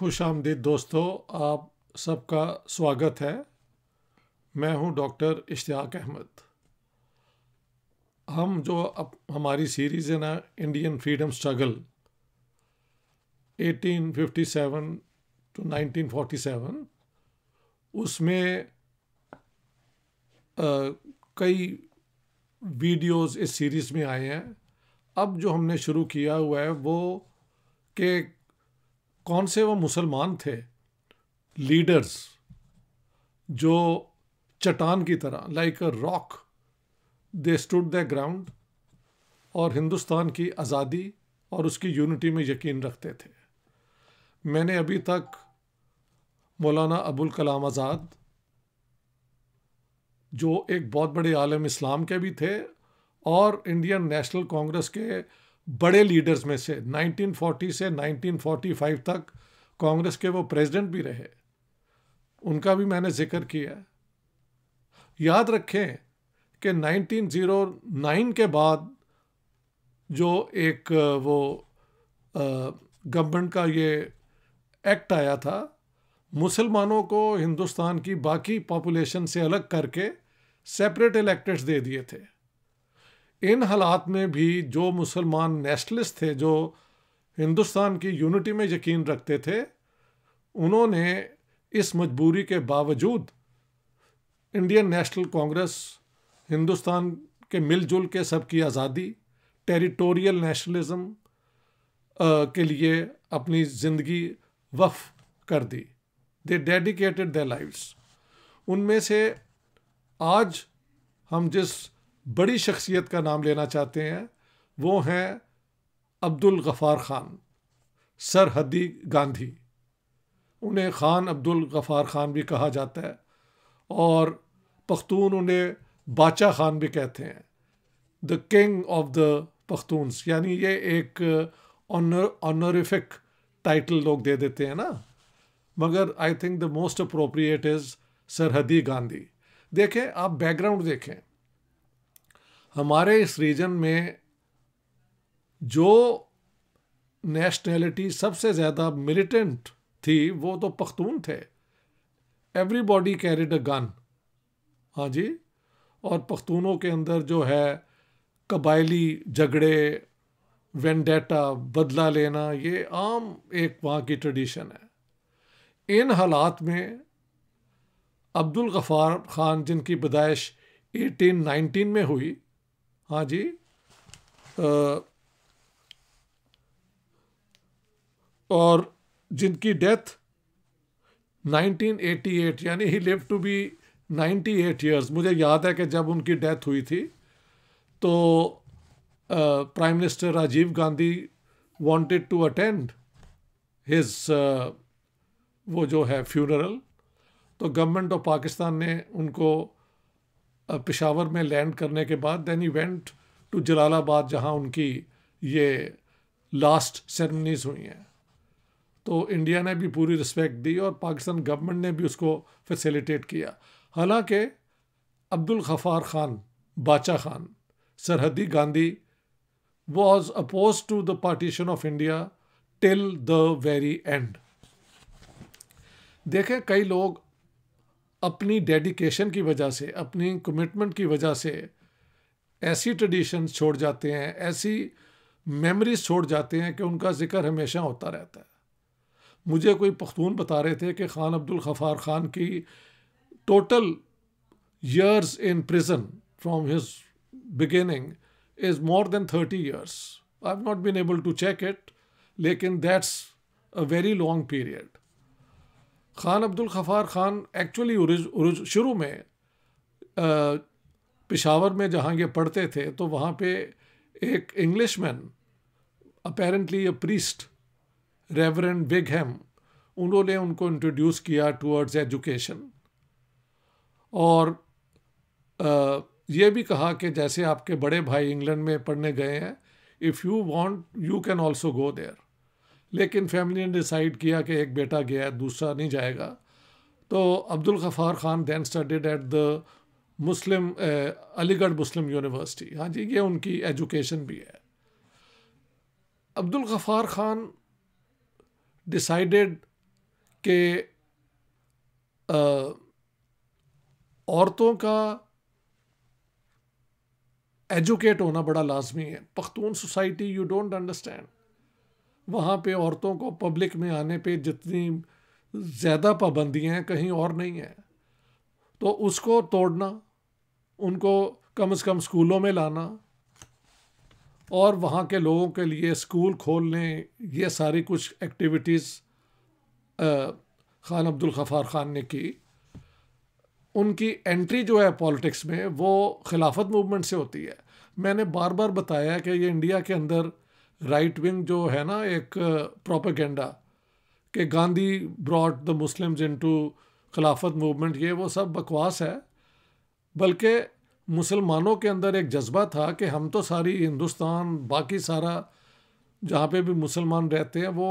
खुश आमदीद दोस्तों आप सबका स्वागत है मैं हूं डॉक्टर इश्तियाक अहमद हम जो अब हमारी सीरीज़ है ना इंडियन फ्रीडम स्ट्रगल 1857 टू 1947 उसमें आ, कई वीडियोस इस सीरीज़ में आए हैं अब जो हमने शुरू किया हुआ है वो के कौन से वो मुसलमान थे लीडर्स जो चट्टान की तरह like a rock they stood the ground और हिंदुस्तान की आज़ादी और उसकी यूनिटी में यकीन रखते थे मैंने अभी तक मौलाना अबुल कलाम आज़ाद जो एक बहुत बड़े आलम इस्लाम के भी थे और इंडियन नेशनल कांग्रेस के बड़े लीडर्स में से 1940 से 1945 तक कांग्रेस के वो प्रेसिडेंट भी रहे उनका भी मैंने जिक्र किया याद रखें कि 1909 के बाद जो एक वो गवर्नमेंट का ये एक्ट आया था मुसलमानों को हिंदुस्तान की बाकी पॉपुलेशन से अलग करके सेपरेट इलेक्टर्स दे दिए थे इन हालात में भी जो मुसलमान नेशनलिस्ट थे जो हिंदुस्तान की यूनिटी में यकीन रखते थे उन्होंने इस मजबूरी के बावजूद इंडियन नेशनल कांग्रेस हिंदुस्तान के मिलजुल के सब की आज़ादी टेरिटोरियल नेशनलिज्म के लिए अपनी ज़िंदगी वफ़ कर दी दे डेडिकेटेड द लाइव्स उनमें से आज हम जिस बड़ी शख्सियत का नाम लेना चाहते हैं वो हैं अब्दुल गफ़ार ख़ान सरहदी गांधी उन्हें ख़ान अब्दुल गफ़ार ख़ान भी कहा जाता है और पख्तून उन्हें बाचा ख़ान भी कहते हैं the king of the Pakhtuns यानी ये एक ऑनर ऑनरिफिक टाइटल लोग दे देते हैं ना मगर I think the most appropriate is Sarhadi Gandhi देखें आप बैकग्राउंड देखें हमारे इस रीजन में जो नेशनैलिटी सबसे ज़्यादा मिलिटेंट थी वो तो पख्तून थे एवरीबॉडी कैरिड अ गन हाँ जी और पख्तूनों के अंदर जो है कबायली झगड़े वेंडेटा बदला लेना ये आम एक वहाँ की ट्रेडिशन है इन हालात में अब्दुल गफ़ार ख़ान जिनकी पैदाइश 1819 में हुई हाँ जी आ, और जिनकी डेथ 1988 यानी he live to be 98 years मुझे याद है कि जब उनकी डेथ हुई थी तो prime minister Rajiv Gandhi wanted to attend his वो जो है फ्यूनरल तो गवर्नमेंट ऑफ पाकिस्तान ने उनको पेशावर में लैंड करने के बाद then he went to Jalalabad जहाँ उनकी ये लास्ट सेरेमनीज हुई हैं तो इंडिया ने भी पूरी रिस्पेक्ट दी और पाकिस्तान गवर्नमेंट ने भी उसको फैसिलिटेट किया हालांकि Abdul Ghaffar Khan Bacha Khan Sarhadi Gandhi was oppose to the partition of India till the very end देखें कई लोग अपनी डेडिकेशन की वजह से अपनी कमिटमेंट की वजह से ऐसी ट्रेडिशन छोड़ जाते हैं ऐसी मेमरीज छोड़ जाते हैं कि उनका जिक्र हमेशा होता रहता है मुझे कोई पख्तून बता रहे थे कि ख़ान अब्दुल गफ़ार ख़ान की total in prison from his beginning is more than thirty years I am not been able to check it लेकिन that's a very long period Khan Abdul Ghaffar Khan actually शुरू में पिशावर में जहांगीर पढ़ते थे तो वहाँ पे एक English man apparently a priest Reverend Bigham उन्होंने उनको इंट्रोड्यूस किया टूवर्ड्स एजुकेशन और आ, ये भी कहा कि जैसे आपके बड़े भाई इंग्लैंड में पढ़ने गए हैं if you want you can also go there लेकिन फैमिली ने डिसाइड किया कि एक बेटा गया है दूसरा नहीं जाएगा तो Abdul Ghaffar Khan then studied at the Muslim Aligarh Muslim University हाँ जी ये उनकी एजुकेशन भी है अब्दुल गफ़ार ख़ान डिसाइडेड के आ, औरतों का एजुकेट होना बड़ा लाजमी है Pakhtun society you don't understand वहाँ पे औरतों को पब्लिक में आने पे जितनी ज़्यादा पाबंदियाँ हैं कहीं और नहीं हैं तो उसको तोड़ना उनको कम से कम स्कूलों में लाना और वहाँ के लोगों के लिए स्कूल खोलने ये सारी कुछ एक्टिविटीज़ खान अब्दुल खफार ख़ान ने की उनकी एंट्री जो है पॉलिटिक्स में वो खिलाफत मूवमेंट से होती है मैंने बार बार बताया कि ये इंडिया के अंदर राइट विंग जो है ना एक प्रोपागेंडा uh, कि Gandhi brought the Muslims into Khilafat movement ये वो सब बकवास है बल्कि मुसलमानों के अंदर एक जज्बा था कि हम तो सारी हिंदुस्तान बाकी सारा जहाँ पे भी मुसलमान रहते हैं वो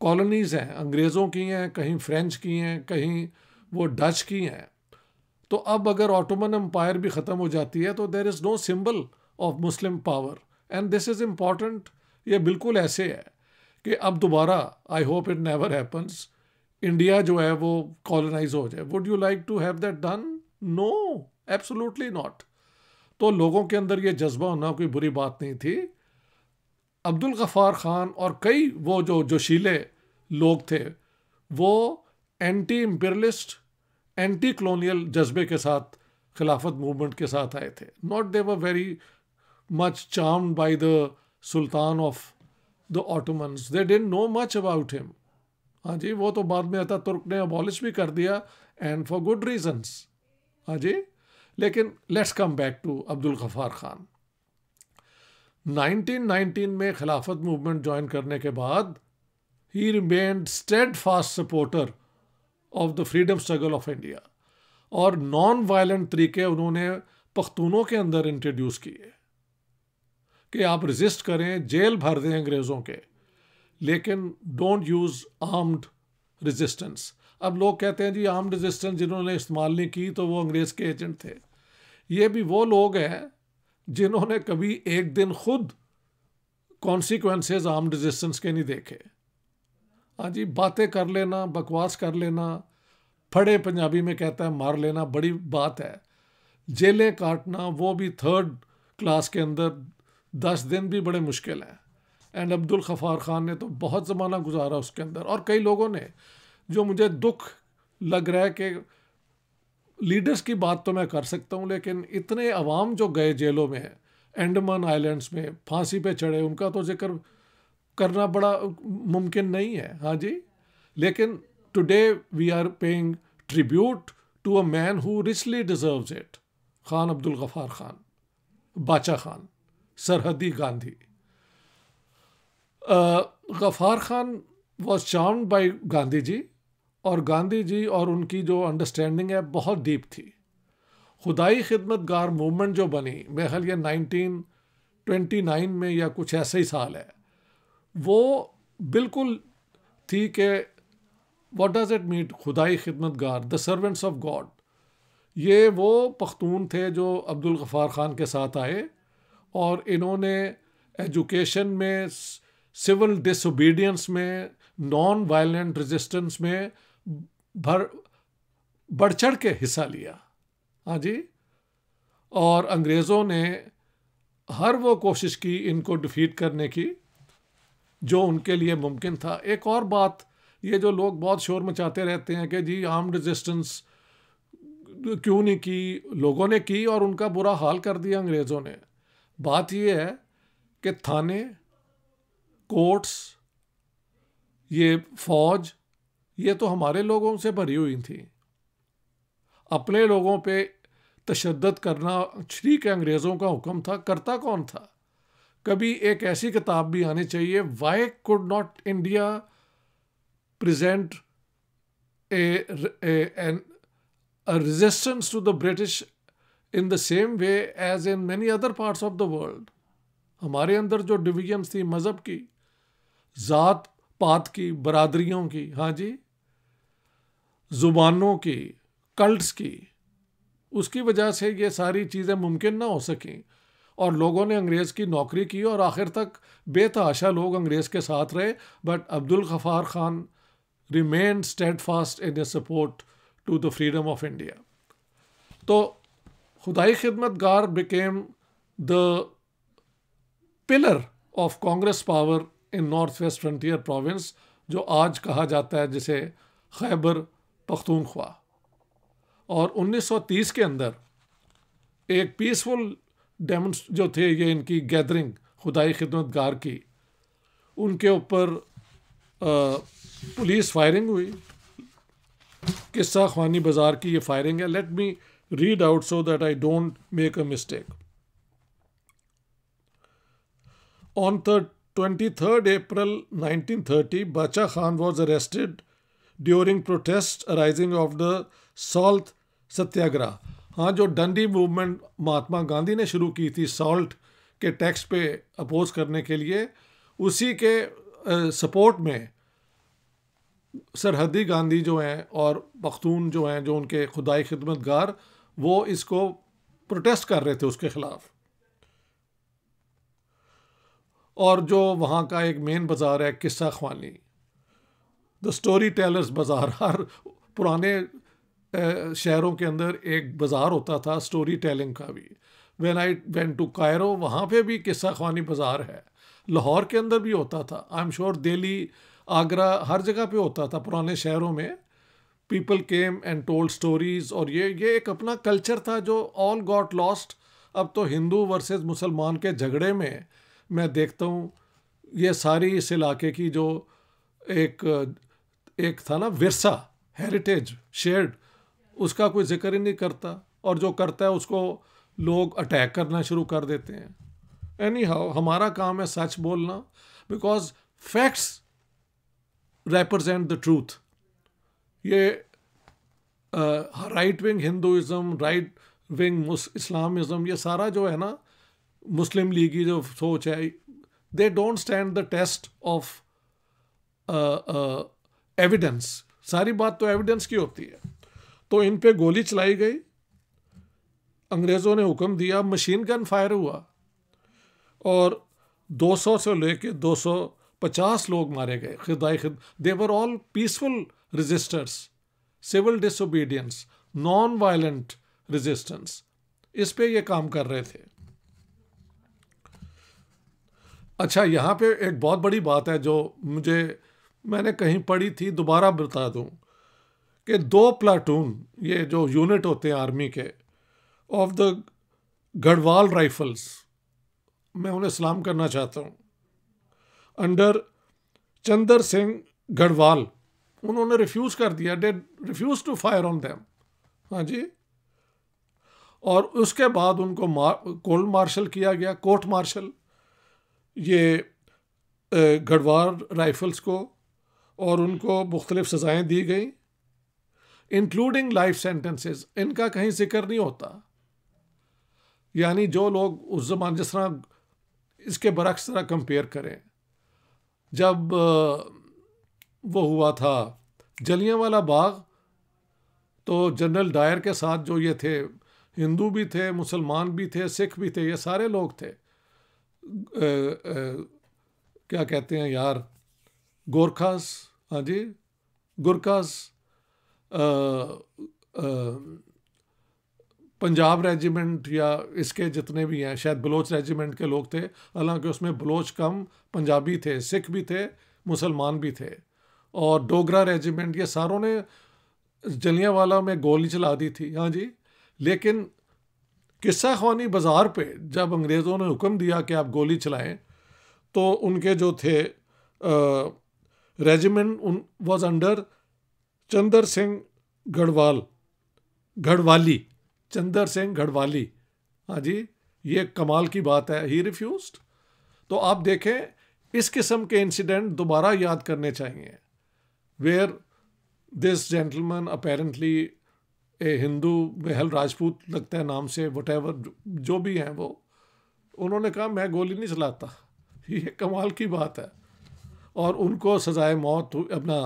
कॉलोनीज़ हैं अंग्रेज़ों की हैं कहीं फ्रेंच की हैं कहीं वो डच की हैं तो अब अगर ऑटोमन एम्पायर भी ख़त्म हो जाती है तो there is no symbol of Muslim power and this is important ये बिल्कुल ऐसे है कि अब दोबारा I hope it never happens India जो है वो कॉलोनाइज हो जाए would you like to have that done no absolutely not तो लोगों के अंदर ये जज्बा होना कोई बुरी बात नहीं थी अब्दुल गफ़ार ख़ान और कई वो जो जोशीले लोग थे वो एंटी इम्पेरलिस्ट एंटी कलोनियल जज्बे के साथ खिलाफत मूवमेंट के साथ आए थे not they were very much charmed by the Sultan of the Ottomans. They didn't know much about him. हाँ जी वो तो बाद में आता तुर्क ने अबॉलिश भी कर दिया एंड फॉर गुड रीजन्स हाँ जी लेकिन let's come back to Abdul Ghaffar Khan 1919 में खिलाफत मूवमेंट ज्वाइन करने के बाद ही remained steadfast supporter of the freedom struggle of India और नॉन वायलेंट तरीके उन्होंने पख्तूनों के अंदर इंट्रोड्यूस किए कि आप रजिस्ट करें जेल भर दें अंग्रेज़ों के लेकिन डोंट यूज़ आर्म्ड रजिस्टेंस अब लोग कहते हैं जी आर्म रजिस्टेंस जिन्होंने इस्तेमाल नहीं की तो वो अंग्रेज़ के एजेंट थे ये भी वो लोग हैं जिन्होंने कभी एक दिन खुद कॉन्सिक्वेंसेज आर्म रजिस्टेंस के नहीं देखे हाँ जी बातें कर लेना बकवास कर लेना फड़े पंजाबी में कहता है मार लेना बड़ी बात है जेलें काटना वो भी थर्ड क्लास के अंदर दस दिन भी बड़े मुश्किल हैं एंड अब्दुल खफ़ार ख़ान ने तो बहुत ज़माना गुजारा उसके अंदर और कई लोगों ने जो मुझे दुख लग रहा है कि लीडर्स की बात तो मैं कर सकता हूँ लेकिन इतने अवाम जो गए जेलों में एंडमान आइलैंड्स में फांसी पे चढ़े उनका तो जिक्र करना बड़ा मुमकिन नहीं है हाँ जी लेकिन today we are paying tribute to a man who richly deserves it Khan Abdul Ghaffar Khan Bacha Khan Sarhadi Gandhi Ghaffar Khan was was by Gandhi ji और गांधी जी और उनकी जो अंडरस्टैंडिंग है बहुत डीप थी खुदाई गार मूवमेंट जो बनी मेहल ये नाइन में या कुछ ऐसे ही साल है वो बिल्कुल थी कि वट डज़ इट मीट खुदाई गार द सर्वेंट्स ऑफ गॉड ये वो पख्तून थे जो अब्दुल गफ़ार ख़ान के साथ आए और इन्होंने एजुकेशन में सिविल डिसोबीडियंस में नॉन वायलेंट रेजिस्टेंस में भर बढ़ चढ़ के हिस्सा लिया हाँ जी और अंग्रेज़ों ने हर वो कोशिश की इनको डिफीट करने की जो उनके लिए मुमकिन था एक और बात ये जो लोग बहुत शोर मचाते रहते हैं कि जी आर्म रेजिस्टेंस क्यों नहीं की लोगों ने की और उनका बुरा हाल कर दिया अंग्रेज़ों ने बात यह है कि थाने कोर्ट्स ये फौज ये तो हमारे लोगों से भरी हुई थी अपने लोगों पे तशद करना के अंग्रेज़ों का हुक्म था करता कौन था कभी एक ऐसी किताब भी आनी चाहिए why could not India present a a, to the British in the same way as in many other parts of the world हमारे अंदर जो डिविजन्स थी मज़हब की ज़ात पात की बरदरीों की हाँ जी ज़ुबानों की कल्ट्स की उसकी वजह से ये सारी चीज़ें मुमकिन ना हो सकें और लोगों ने अंग्रेज़ की नौकरी की और आखिर तक बेतहाशा लोग अंग्रेज़ के साथ रहे but Abdul Ghaffar Khan remain steadfast in a support to the freedom of India तो Khudai Khidmatgar became the pillar of Congress power in Northwest Frontier Province, जो आज कहा जाता है जिसे खैबर पख्तूनख्वा और 1930 के अंदर एक पीसफुल डेमोस्ट जो थे ये इनकी गैदरिंग खुदाई खिदमत गार की उनके ऊपर पुलिस फायरिंग हुई किस्सा खानी बाज़ार की ये फायरिंग है let me read out so that I don't make a mistake. On the 23rd April 1930, Bacha Khan was arrested during protests arising of the salt Satyagraha. हाँ जो डंडी मूवमेंट महात्मा गांधी ने शुरू की थी सॉल्ट के टैक्स पे अपोज करने के लिए उसी के सपोर्ट में सरहदी गांधी जो हैं और पख्तून जो हैं जो उनके खुदाई खिदमतगार वो इसको प्रोटेस्ट कर रहे थे उसके ख़िलाफ़ और जो वहाँ का एक मेन बाज़ार है किस्सा खवानी द स्टोरी टेलर्स बाज़ार हर पुराने शहरों के अंदर एक बाज़ार होता था स्टोरी टेलिंग का भी when I went to Cairo वहाँ पे भी किस्सा खवानी बाज़ार है लाहौर के अंदर भी होता था I am sure Delhi Agra हर जगह पे होता था पुराने शहरों में people came and told stories और ये ये एक अपना कल्चर था जो ऑल गॉट लॉस्ट अब तो हिंदू वर्सेस मुसलमान के झगड़े में मैं देखता हूँ ये सारी इस इलाके की जो एक एक था ना विरसा हेरिटेज शेयर्ड उसका कोई जिक्र ही नहीं करता और जो करता है उसको लोग अटैक करना शुरू कर देते हैं एनी हाउ हमारा काम है सच बोलना because facts represent the truth ये right wing Hinduism right wing Islamism ये सारा जो है ना मुस्लिम लीग की जो सोच है they don't stand the test of evidence सारी बात तो एविडेंस की होती है तो इन पे गोली चलाई गई अंग्रेज़ों ने हुक्म दिया मशीन गन फायर हुआ और 200 से लेके 250 लोग मारे गए Khudai Khidmatgar all peaceful resistors civil disobedience non violent resistance इस पे ये काम कर रहे थे अच्छा यहाँ पे एक बहुत बड़ी बात है जो मुझे मैंने कहीं पढ़ी थी दोबारा बता दूँ कि दो प्लाटून ये जो यूनिट होते हैं आर्मी के ऑफ द गढ़वाल राइफल्स मैं उन्हें सलाम करना चाहता हूँ अंडर चंदर सिंह गढ़वाल उन्होंने रिफ्यूज़ कर दिया they refuse to fire on them हाँ जी और उसके बाद उनको मार कोल्ड मार्शल किया गया कोर्ट मार्शल ये गढ़वार राइफल्स को और उनको मुख्तलिफ सज़ाएँ दी गई इंक्लूडिंग लाइफ सेंटेंसेस इनका कहीं जिक्र नहीं होता यानी जो लोग उस जमान जिस तरह इसके बरक्स तरह कंपेयर करें जब वो हुआ था वाला बाग तो जनरल डायर के साथ जो ये थे हिंदू भी थे मुसलमान भी थे सिख भी थे ये सारे लोग थे ए, ए, क्या कहते हैं यार गोरखास हाँ जी गोरखास पंजाब रेजिमेंट या इसके जितने भी हैं शायद बलोच रेजिमेंट के लोग थे हालांकि उसमें बलोच कम पंजाबी थे सिख भी थे मुसलमान भी थे और डोगरा रेजिमेंट ये सारों ने जलियावाला में गोली चला दी थी हाँ जी लेकिन किस्सा खानी बाज़ार पे जब अंग्रेज़ों ने हुक्म दिया कि आप गोली चलाएं तो उनके जो थे रेजिमेंट उन वॉज अंडर चंदर सिंह गढ़वाल गढ़वाली चंदर सिंह गढ़वाली हाँ जी ये कमाल की बात है ही रिफ्यूज तो आप देखें इस किस्म के इंसिडेंट दोबारा याद करने चाहिए where this gentleman apparently ए हिंदू बेहल राजपूत लगता है नाम से वट जो भी हैं वो उन्होंने कहा मैं गोली नहीं चलाता ये कमाल की बात है और उनको सजाए मौत अपना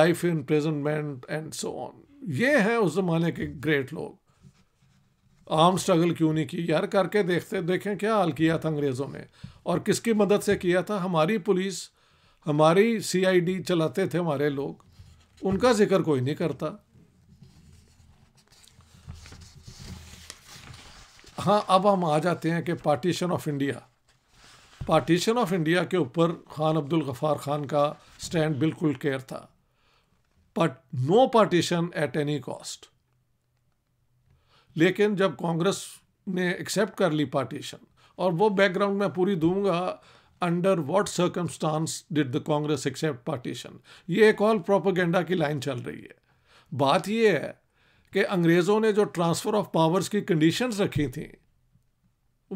life imprisonment and so on ये हैं उस ज़माने के ग्रेट लोग आम स्ट्रगल क्यों नहीं की यार करके देखते देखें क्या हाल किया था अंग्रेज़ों ने और किसकी मदद से किया था हमारी पुलिस हमारी सीआईडी चलाते थे हमारे लोग उनका जिक्र कोई नहीं करता हाँ अब हम आ जाते हैं कि partition of India partition of India के ऊपर खान अब्दुल गफ़ार ख़ान का स्टैंड बिल्कुल क्लियर था but no partition at any cost लेकिन जब कांग्रेस ने एक्सेप्ट कर ली पार्टीशन और वो बैकग्राउंड मैं पूरी दूंगा under what circumstances did the Congress accept partition ये एक ऑल प्रोपोगेंडा की लाइन चल रही है बात यह है कि अंग्रेज़ों ने जो ट्रांसफ़र ऑफ पावर्स की कंडीशंस रखी थी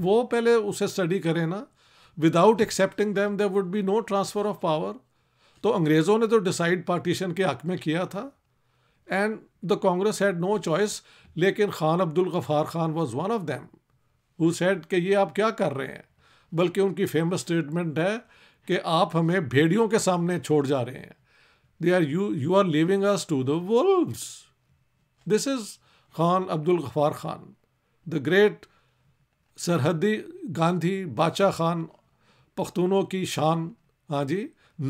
वो पहले उसे स्टडी करें ना without accepting them there would be no transfer of power तो अंग्रेज़ों ने तो डिसाइड पार्टीशन के हक में किया था and the Congress had no choice लेकिन Khan Abdul Ghaffar Khan was one of them who said कि ये आप क्या कर रहे हैं बल्कि उनकी फेमस स्टेटमेंट है कि आप हमें भेड़ियों के सामने छोड़ जा रहे हैं they are you you are leaving us to the worlds this is Khan Abdul Ghaffar Khan the great Sarhadi Gandhi बादशाह खान पख्तूनों की शान हाँ जी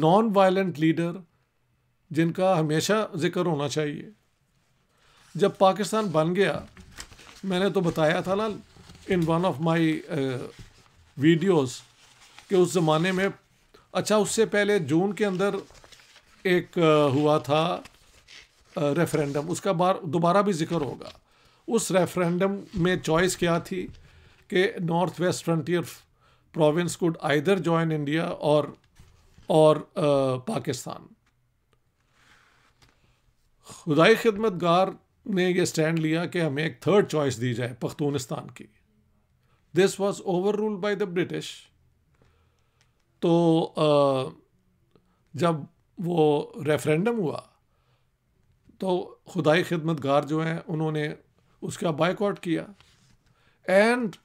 नॉन वायलेंट लीडर जिनका हमेशा जिक्र होना चाहिए जब पाकिस्तान बन गया मैंने तो बताया था ना in one of my videos के उस ज़माने में अच्छा उससे पहले जून के अंदर एक हुआ था रेफरेंडम उसका बार दोबारा भी जिक्र होगा उस रेफरेंडम में चॉइस क्या थी कि north west frontier province could either join India और और पाकिस्तान खुदाई खिदमत गार ने यह स्टैंड लिया कि हमें एक थर्ड चॉइस दी जाए पख्तूनिस्तान की this was over ruled by the British तो जब वो रेफरेंडम हुआ तो खुदाई खिदमतगार जो हैं उन्होंने उसका बाइकआउट किया एंड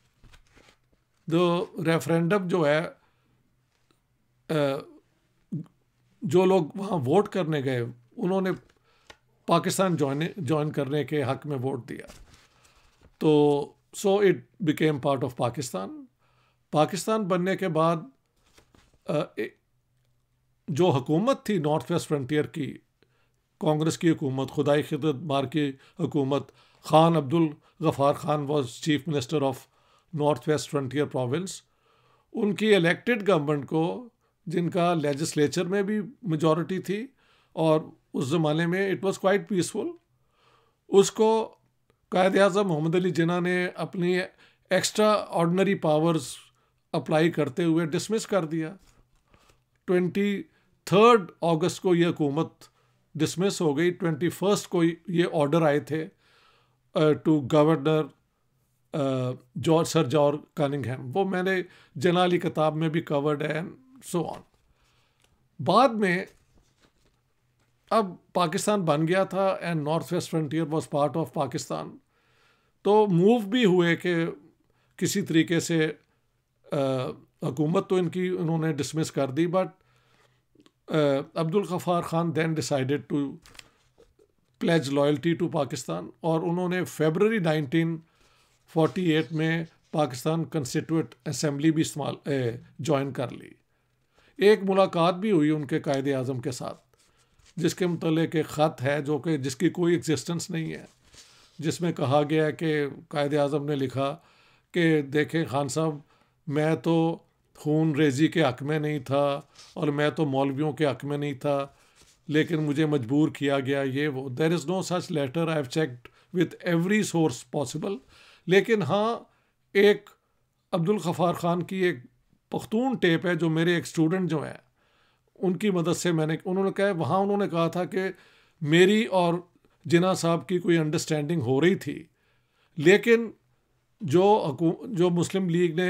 द रेफरेंडम जो है जो लोग वहाँ वोट करने गए उन्होंने पाकिस्तान जॉइन जॉइन करने के हक में वोट दिया तो so it became part of Pakistan Pakistan बनने के बाद जो हकूमत थी नॉर्थ वेस्ट फ्रंटियर की कांग्रेस की हुकूमत खुदाई खिदत मार की हुकूमत Khan Abdul Ghaffar Khan was chief minister of north west frontier province उनकी इलेक्टेड गवर्नमेंट को जिनका लेजिस्लेचर में भी मेजॉरिटी थी और उस ज़माने में इट वॉज़ क्वाइट पीसफुल उसको कायद अजम मोहम्मद अली जिना ने अपनी एक्स्ट्रा ऑर्डनरी पावर्स अप्लाई करते हुए डिसमिस कर दिया ट्वेंटी थर्ड ऑगस्ट को यह हुकूमत डिसमिस हो गई ट्वेंटी फर्स्ट को ये ऑर्डर आए थे to governor George sir George हैम वो मैंने जनाली किताब में भी कवर्ड है एंड सो ऑन बाद में अब पाकिस्तान बन गया था and north west frontier was part of Pakistan तो मूव भी हुए कि किसी तरीके से हुकूमत तो इनकी उन्होंने डिसमिस कर दी but Abdul Ghaffar Khan then decided to pledge loyalty to Pakistan और उन्होंने फेबररी 1948 में पाकिस्तान कंस्टिट्यूट असम्बली भी इस्तेमाल ज्वाइन कर ली एक मुलाकात भी हुई उनके कायद अजम के साथ जिसके मतलब एक ख़त है जो कि जिसकी कोई एग्जिस्टेंस नहीं है जिसमें कहा गया कि कायद अजम ने लिखा कि देखें खान साहब मैं तो खून रेजी के हक में नहीं था और मैं तो मौलवियों के हक में नहीं था लेकिन मुझे मजबूर किया गया ये वो there is no such letter I have checked with every source possible लेकिन हाँ एक अब्दुल गफ़ार ख़ान की एक पख्तून टेप है जो मेरे एक स्टूडेंट जो हैं उनकी मदद से मैंने उन्होंने कहा वहाँ उन्होंने कहा था कि मेरी और जिना साहब की कोई अंडरस्टैंडिंग हो रही थी लेकिन जो जो मुस्लिम लीग ने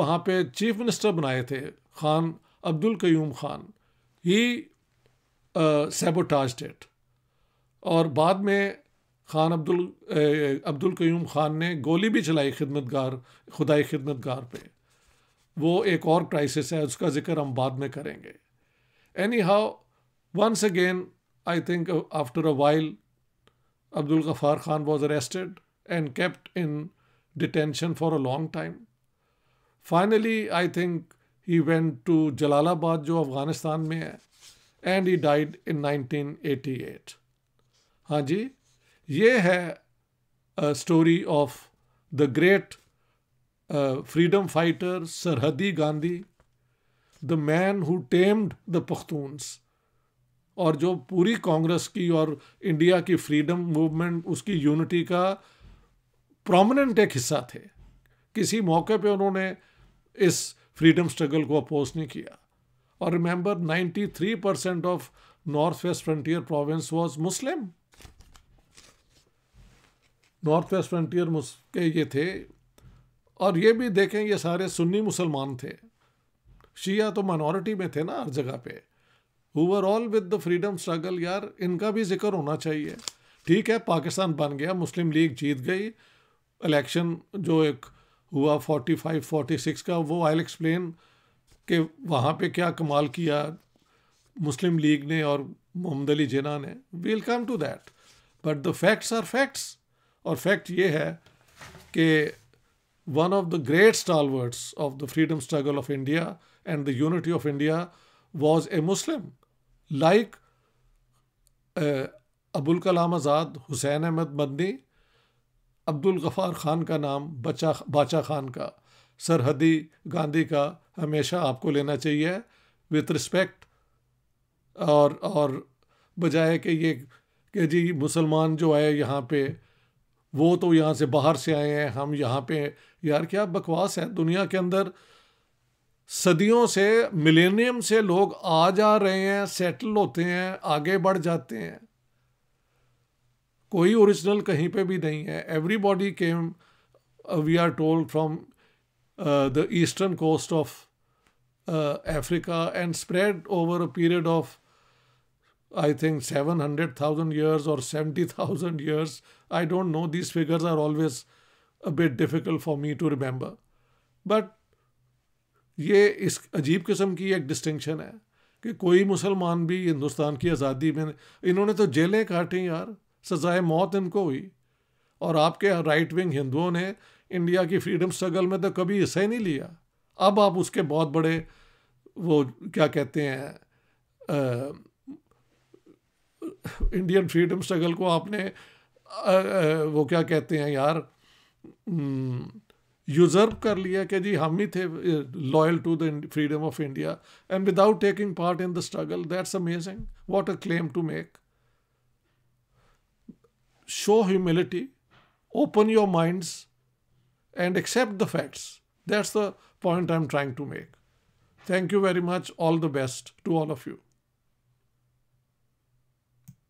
वहाँ पे चीफ मिनिस्टर बनाए थे खान अब्दुल कयूम खान ही सेबोटाज डेट और बाद में खान अब्दुल अब्दुल कयूम खान ने गोली भी चलाई खिदमतगार खुदाई खिदमतगार पे वो एक और क्राइसिस है उसका ज़िक्र हम बाद में करेंगे Anyhow, once again, I think uh, after a while, Abdul Ghaffar Khan was arrested and kept in detention for a long time. Finally, I think he went to Jalalabad, जो अफगानिस्तान में and he died in 1988. हाँ जी ये story of the great uh, freedom fighter, Sarhadhi Gandhi. The man who tamed the Pakhtuns और जो पूरी कांग्रेस की और इंडिया की फ्रीडम मूवमेंट उसकी यूनिटी का प्रोमिनेंट एक हिस्सा थे किसी मौके पे उन्होंने इस फ्रीडम स्ट्रगल को अपोज नहीं किया और remember 93 percent of north west frontier province was Muslim north west frontier के ये थे और ये भी देखें ये सारे सुन्नी मुसलमान थे शिया तो माइनॉरिटी में थे ना हर जगह पे overall all with the freedom struggle यार इनका भी जिक्र होना चाहिए ठीक है पाकिस्तान बन गया मुस्लिम लीग जीत गई इलेक्शन जो एक हुआ फोर्टी फाइव फोर्टी सिक्स का वो आई एक्सप्लेन कि वहाँ पे क्या कमाल किया मुस्लिम लीग ने और मोहम्मद अली जिना ने welcome to that but the facts are facts और फैक्ट ये है कि one of the great stalwarts of the freedom struggle of India and the unity of India was a Muslim, like uh, Abul Kalam Azad Hussain Ahmad Madani Abdul Ghaffar Khan का नाम बचा बाचा ख़ान का सरहदी गांधी का हमेशा आपको लेना चाहिए विथ रिस्पेक्ट और और बजाय कि ये कि जी मुसलमान जो आए यहाँ पे वो तो यहाँ से बाहर से आए हैं हम यहाँ पे यार क्या बकवास है दुनिया के अंदर सदियों से मिलेनियम से लोग आ जा रहे हैं सेटल होते हैं आगे बढ़ जाते हैं कोई ओरिजिनल कहीं पे भी नहीं है everybody came we are told from the eastern coast of Africa and spread over a period of I think seven hundred thousand years और seventy thousand years I don't know These figures are always a bit difficult for me to remember but ये इस अजीब किस्म की एक distinction है कि कोई मुसलमान भी हिंदुस्तान की आज़ादी में इन्होंने तो जेलें काटी यार सजाए मौत इनको हुई और आपके राइट विंग हिंदुओं ने इंडिया की फ्रीडम स्ट्रगल में तो कभी हिस्सा ही नहीं लिया अब आप उसके बहुत बड़े वो क्या कहते हैं इंडियन फ्रीडम स्ट्रगल को आपने आ, आ, वो क्या कहते हैं यार न, यूजर्व कर लिया कि जी हम ही थे loyal to the freedom of India and without taking part in the struggle that's amazing what a claim to make show humility open your minds and accept the facts that's the point I am trying to make thank you very much all the best to all of you